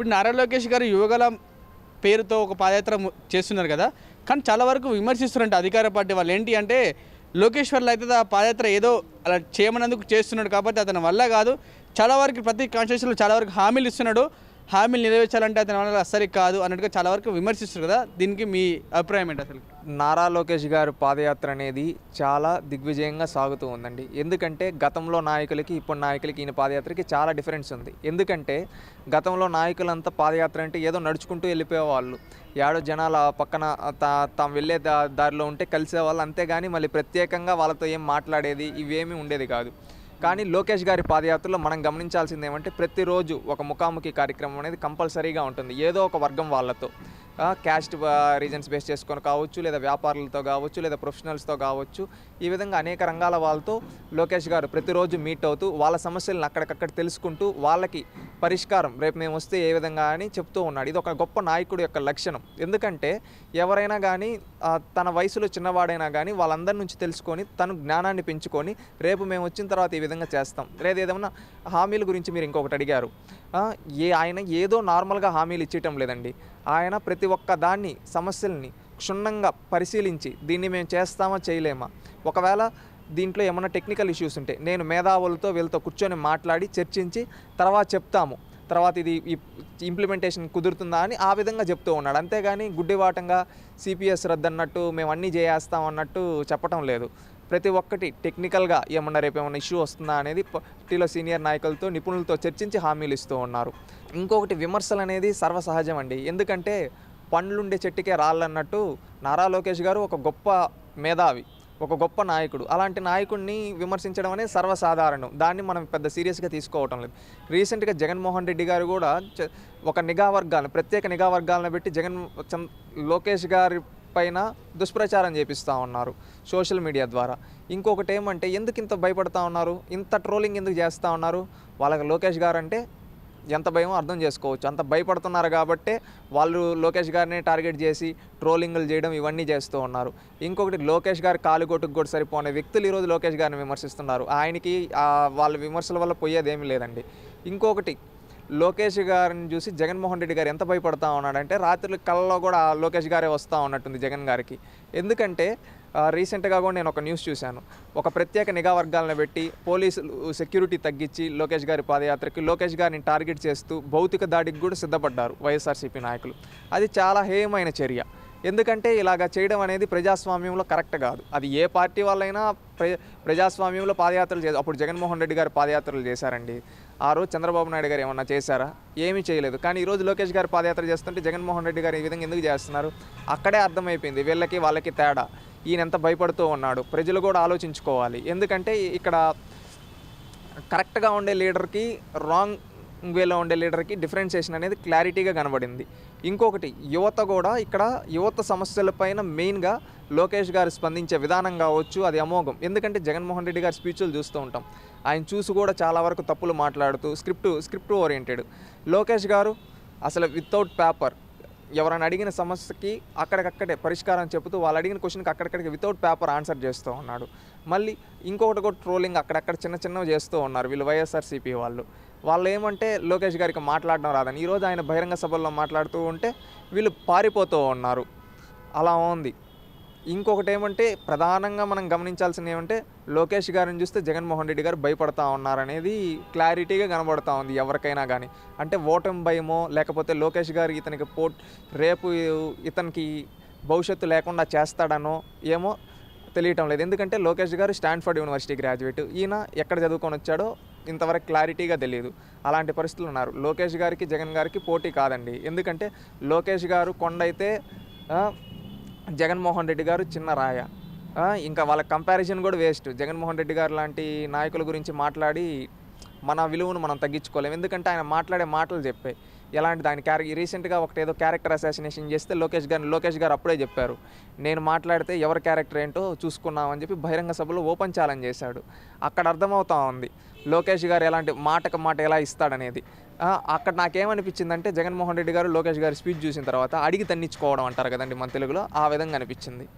ఇప్పుడు నారా లోకేష్ గారు యువగల పేరుతో ఒక పాదయాత్ర చేస్తున్నారు కదా కానీ చాలా వరకు విమర్శిస్తున్నారంట అధికార పార్టీ వాళ్ళు ఏంటి అంటే లోకేశ్వర్లు అయితే ఆ పాదయాత్ర ఏదో అలా చేయమన్నందుకు చేస్తున్నాడు కాబట్టి అతని వల్ల కాదు చాలా వరకు ప్రతి కాన్స్టిట్యూషన్లో చాలా వరకు హామీలు ఇస్తున్నాడు హామీలు నెరవేర్చాలంటే అతని వల్ల అస్సలు కాదు అన్నట్టుగా చాలా వరకు విమర్శిస్తారు కదా దీనికి మీ అభిప్రాయం ఏంటి అసలు నారా లోకేష్ గారు పాదయాత్ర అనేది చాలా దిగ్విజయంగా సాగుతూ ఉందండి ఎందుకంటే గతంలో నాయకులకి ఇప్పుడు నాయకులకి ఈయన పాదయాత్రకి చాలా డిఫరెన్స్ ఉంది ఎందుకంటే గతంలో నాయకులంతా పాదయాత్ర అంటే ఏదో నడుచుకుంటూ వెళ్ళిపోయేవాళ్ళు ఏడో జనాల పక్కన తాము వెళ్ళే దారిలో ఉంటే కలిసేవాళ్ళు అంతేగాని మళ్ళీ ప్రత్యేకంగా వాళ్ళతో ఏం మాట్లాడేది ఇవేమీ ఉండేది కాదు కానీ లోకేష్ గారి పాదయాత్రలో మనం గమనించాల్సింది ఏమంటే ప్రతిరోజు ఒక ముఖాముఖి కార్యక్రమం అనేది కంపల్సరీగా ఉంటుంది ఏదో ఒక వర్గం వాళ్ళతో క్యాస్ట్ రీజన్స్ బేస్ చేసుకొని కావచ్చు లేదా వ్యాపారులతో కావచ్చు లేదా ప్రొఫెషనల్స్తో కావచ్చు ఈ విధంగా అనేక రంగాల వాళ్ళతో లోకేష్ గారు ప్రతిరోజు మీట్ అవుతూ వాళ్ళ సమస్యలను అక్కడికక్కడ తెలుసుకుంటూ వాళ్ళకి పరిష్కారం రేపు మేము వస్తే ఏ విధంగా అని చెప్తూ ఉన్నాడు ఇది ఒక గొప్ప నాయకుడు యొక్క లక్షణం ఎందుకంటే ఎవరైనా కానీ తన వయసులో చిన్నవాడైనా కానీ వాళ్ళందరి నుంచి తెలుసుకొని తను జ్ఞానాన్ని పెంచుకొని రేపు మేము వచ్చిన తర్వాత ఈ విధంగా చేస్తాం లేదా ఏదైనా హామీల గురించి మీరు ఇంకొకటి అడిగారు ఏ ఆయన ఏదో నార్మల్గా హామీలు ఇచ్చేయటం లేదండి ఆయన ప్రతి ఒక్క దాన్ని సమస్యల్ని క్షుణ్ణంగా పరిశీలించి దీన్ని మేము చేస్తామా చేయలేమా ఒకవేళ దీంట్లో ఏమైనా టెక్నికల్ ఇష్యూస్ ఉంటే నేను మేధావులతో వీళ్ళతో కూర్చొని మాట్లాడి చర్చించి తర్వాత చెప్తాము తర్వాత ఇది ఇంప్లిమెంటేషన్ కుదురుతుందా అని ఆ విధంగా చెప్తూ ఉన్నాడు అంతేగాని గుడ్డివాటంగా సిపిఎస్ రద్దన్నట్టు మేము అన్నీ చేస్తాం అన్నట్టు లేదు ప్రతి ఒక్కటి టెక్నికల్గా ఏమన్నా రేపు ఏమైనా ఇష్యూ వస్తుందా అనేది పార్టీలో సీనియర్ నాయకులతో నిపుణులతో చర్చించి హామీలు ఇస్తూ ఉన్నారు ఇంకొకటి విమర్శలు అనేది సర్వసహజం అండి ఎందుకంటే పండ్లుండే చెట్టుకే రాళ్ళన్నట్టు నారా లోకేష్ గారు ఒక గొప్ప మేధావి ఒక గొప్ప నాయకుడు అలాంటి నాయకుడిని విమర్శించడం అనేది సర్వసాధారణం దాన్ని మనం పెద్ద సీరియస్గా తీసుకోవటం లేదు రీసెంట్గా జగన్మోహన్ రెడ్డి గారు కూడా ఒక నిఘా వర్గాలను ప్రత్యేక నిఘా వర్గాలను పెట్టి జగన్ లోకేష్ గారి పైన దుష్ప్రచారం చేపిస్తూ ఉన్నారు సోషల్ మీడియా ద్వారా ఇంకొకటి ఏమంటే ఎందుకు ఇంత భయపడతా ఉన్నారు ఇంత ట్రోలింగ్ ఎందుకు చేస్తూ ఉన్నారు వాళ్ళకి లోకేష్ గారు అంటే ఎంత భయమో అర్థం చేసుకోవచ్చు అంత భయపడుతున్నారు కాబట్టే వాళ్ళు లోకేష్ గారిని టార్గెట్ చేసి ట్రోలింగ్లు చేయడం ఇవన్నీ చేస్తూ ఉన్నారు ఇంకొకటి లోకేష్ గారి కాలుగొట్టుకు కూడా సరిపోనే వ్యక్తులు ఈరోజు లోకేష్ గారిని విమర్శిస్తున్నారు ఆయనకి వాళ్ళ విమర్శల వల్ల పోయేదేమీ లేదండి ఇంకొకటి లోకేష్ గారిని చూసి జగన్మోహన్ రెడ్డి గారు ఎంత భయపడతా ఉన్నాడంటే రాత్రి కళ్ళలో కూడా లోకేష్ గారే వస్తూ ఉన్నట్టుంది జగన్ గారికి ఎందుకంటే రీసెంట్గా కూడా నేను ఒక న్యూస్ చూశాను ఒక ప్రత్యేక నిఘా వర్గాలను పెట్టి పోలీసులు సెక్యూరిటీ తగ్గించి లోకేష్ గారి పాదయాత్రకి లోకేష్ గారిని టార్గెట్ చేస్తూ భౌతిక దాడికి కూడా సిద్ధపడ్డారు వైఎస్ఆర్సీపీ నాయకులు అది చాలా హేయమైన చర్య ఎందుకంటే ఇలాగ చేయడం అనేది ప్రజాస్వామ్యంలో కరెక్ట్ కాదు అది ఏ పార్టీ వాళ్ళైనా ప్రజాస్వామ్యంలో పాదయాత్రలు చేసి అప్పుడు జగన్మోహన్ రెడ్డి గారు పాదయాత్రలు చేశారండి ఆ రోజు చంద్రబాబు నాయుడు గారు ఏమన్నా చేశారా ఏమీ చేయలేదు కానీ ఈరోజు లోకేష్ గారు పాదయాత్ర చేస్తుంటే జగన్మోహన్ రెడ్డి గారు ఈ విధంగా ఎందుకు చేస్తున్నారు అక్కడే అర్థమైపోయింది వీళ్ళకి వాళ్ళకి తేడా ఈయన ఎంత భయపడుతూ ఉన్నాడు ప్రజలు కూడా ఆలోచించుకోవాలి ఎందుకంటే ఇక్కడ కరెక్ట్గా ఉండే లీడర్కి రాంగ్ వేలో ఉండే లీడర్కి డిఫరెన్షియేషన్ అనేది క్లారిటీగా కనబడింది ఇంకొకటి యువత కూడా ఇక్కడ యువత సమస్యలపైన మెయిన్గా లోకేష్ గారు స్పందించే విధానం కావచ్చు అది అమోఘం ఎందుకంటే జగన్మోహన్ రెడ్డి గారి స్పీచ్లు చూస్తూ ఉంటాం ఆయన చూసి కూడా చాలా వరకు తప్పులు మాట్లాడుతూ స్క్రిప్ట్ స్క్రిప్ట్ ఓరియంటెడ్ లోకేష్ గారు అసలు వితౌట్ పేపర్ ఎవరైనా అడిగిన సమస్యకి అక్కడికక్కడే పరిష్కారం చెబుతూ వాళ్ళు అడిగిన క్వశ్చన్కి అక్కడికక్కడికి వితౌట్ పేపర్ ఆన్సర్ చేస్తూ ఉన్నాడు మళ్ళీ ఇంకొకటి కూడా ట్రోలింగ్ అక్కడక్కడ చిన్న చిన్నవి చేస్తూ ఉన్నారు వీళ్ళు వైఎస్ఆర్సీపీ వాళ్ళు వాళ్ళు ఏమంటే లోకేష్ గారికి మాట్లాడడం రాదని ఈరోజు ఆయన బహిరంగ సభల్లో మాట్లాడుతూ ఉంటే వీళ్ళు పారిపోతూ ఉన్నారు అలా ఉంది ఇంకొకటి ఏమంటే ప్రధానంగా మనం గమనించాల్సింది ఏమంటే లోకేష్ గారిని చూస్తే జగన్మోహన్ రెడ్డి గారు భయపడతా ఉన్నారనేది క్లారిటీగా కనబడతా ఉంది ఎవరికైనా కానీ అంటే ఓటమి భయమో లేకపోతే లోకేష్ గారు ఇతనికి పో రేపు ఇతనికి భవిష్యత్తు లేకుండా చేస్తాడనో ఏమో తెలియటం లేదు ఎందుకంటే లోకేష్ గారు స్టాన్ఫర్డ్ యూనివర్సిటీ గ్రాడ్యుయేట్ ఈయన ఎక్కడ చదువుకొని వచ్చాడో ఇంతవరకు క్లారిటీగా తెలియదు అలాంటి పరిస్థితులు ఉన్నారు లోకేష్ గారికి జగన్ గారికి పోటీ కాదండి ఎందుకంటే లోకేష్ గారు కొండైతే జగన్మోహన్ రెడ్డి గారు చిన్న రాయ ఇంకా వాళ్ళ కంపారిజన్ కూడా వేస్ట్ జగన్మోహన్ రెడ్డి గారు లాంటి నాయకుల గురించి మాట్లాడి మన విలువను మనం తగ్గించుకోలేము ఎందుకంటే ఆయన మాట్లాడే మాటలు చెప్పాయి ఎలాంటి దాని క్యారె రీసెంట్గా ఒకటి ఏదో క్యారెక్టర్ అసాసినేషన్ చేస్తే లోకేష్ గారు లోకేష్ గారు అప్పుడే చెప్పారు నేను మాట్లాడితే ఎవరి క్యారెక్టర్ ఏంటో చూసుకున్నామని చెప్పి బహిరంగ సభలో ఓపెన్ ఛాలెంజ్ చేశాడు అక్కడ అర్థమవుతా ఉంది లోకేష్ గారు ఎలాంటి మాటకు మాట ఎలా ఇస్తాడనేది అక్కడ అంటే జగన్మోహన్ రెడ్డి గారు లోకేష్ గారి స్పీచ్ చూసిన తర్వాత అడిగి తన్నించుకోవడం అంటారు కదండి మన తెలుగులో ఆ విధంగా అనిపించింది